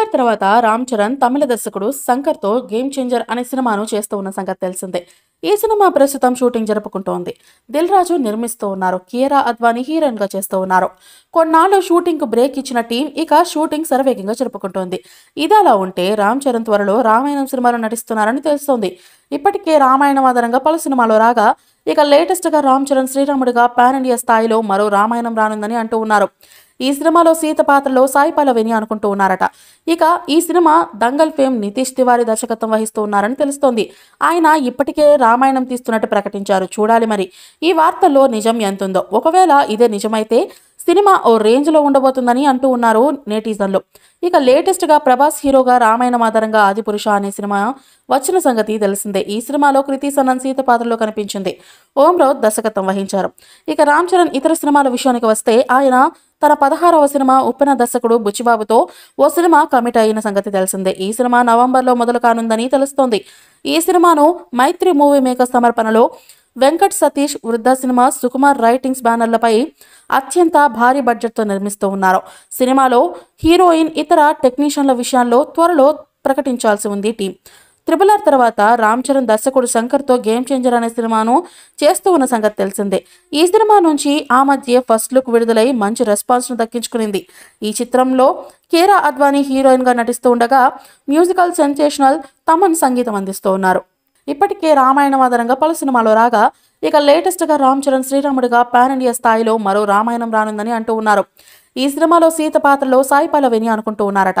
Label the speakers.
Speaker 1: are తర్వాత రామ్ చరణ్ తమిళ దర్శకుడు శంకర్తో game changer అనే సినిమాను చేస్తూ ఉన్న సంగతి తెలిసిందే ఈ సినిమా ప్రస్తుతం షూటింగ్ జరుపుకుంటోంది దిల్ రాజు నిర్మిస్తూ ఉన్నారు కీరా అద్వాని హీరోయిన్గా చేస్తూ ఉన్నారు కొన్నాళ్ళు షూటింగ్ బ్రేక్ ఇచ్చిన టీం ఇక షూటింగ్ శరవేగంగా జరుపుకుంటోంది ఇది అలా ఉంటే రామ్ చరణ్ త్వరలో రామాయణం సినిమాలో నటిస్తున్నారని తెలుస్తోంది ఇప్పటికే రామాయణం ఆధారంగా పలు సినిమాలు రాగా ఇక లేటెస్ట్గా రామ్ చరణ్ శ్రీరాముడిగా పాన్ ఇండియా స్థాయిలో మరో రామాయణం రానుందని అంటూ ఉన్నారు ఈ సినిమాలో సీత పాత్రలో సాయి పల్లవిని అనుకుంటూ ఉన్నారట ఇక ఈ సినిమా దంగల్ ఫేమ్ నితీష్ తివారి దర్శకత్వం వహిస్తూ ఉన్నారని తెలుస్తోంది ఆయన ఇప్పటికే రామాయణం తీస్తున్నట్టు ప్రకటించారు చూడాలి మరి ఈ వార్తల్లో నిజం ఎంతుందో ఒకవేళ ఇదే నిజమైతే సినిమా ఓ రేంజ్లో ఉండబోతుందని అంటూ ఉన్నారు నేటిజన్లు ఇక లేటెస్ట్గా ప్రభాస్ హీరోగా రామాయణం ఆధారంగా ఆది పురుష అనే సినిమా వచ్చిన సంగతి తెలిసిందే ఈ సినిమాలో కృతి సనన్ సీత పాత్రలో కనిపించింది ఓం రావు దర్శకత్వం వహించారు ఇక రామ్ చరణ్ ఇతర సినిమాల విషయానికి వస్తే ఆయన తన పదహారవ సినిమా ఉప్పెన దర్శకుడు బుచ్చిబాబుతో ఓ సినిమా కమిట్ అయిన సంగతి తెలిసిందే ఈ సినిమా నవంబర్లో మొదలు కానుందని తెలుస్తోంది ఈ సినిమాను మైత్రి మూవీ మేకర్స్ సమర్పణలో వెంకట్ సతీష్ వృద్ధ సినిమా సుకుమార్ రైటింగ్స్ బ్యానర్లపై అత్యంత భారీ బడ్జెట్తో నిర్మిస్తూ ఉన్నారు సినిమాలో హీరోయిన్ ఇతర టెక్నీషియన్ల విషయాల్లో త్వరలో ప్రకటించాల్సి ఉంది టీం త్రిబుల్ ఆర్ తర్వాత రామ్ చరణ్ దర్శకుడు శంకర్తో గేమ్ చేంజర్ అనే సినిమాను చేస్తూ ఉన్న సంగతి తెలిసిందే ఈ సినిమా నుంచి ఆ మధ్య ఫస్ట్ లుక్ విడుదలై మంచి రెస్పాన్స్ను దక్కించుకునింది ఈ చిత్రంలో కేరా అద్వానీ హీరోయిన్గా నటిస్తూ ఉండగా మ్యూజికల్ సెన్సేషనల్ తమన్ సంగీతం అందిస్తూ ఉన్నారు ఇప్పటికే రామాయణం ఆధారంగా పలు సినిమాలు రాగా ఇక లేటెస్ట్గా రామ్ చరణ్ శ్రీరాముడిగా పాన్ ఇండియా స్థాయిలో మరో రామాయణం రానుందని అంటూ ఉన్నారు ఈ సినిమాలో సీత పాత్రలో సాయి పల్లవిని అనుకుంటూ ఉన్నారట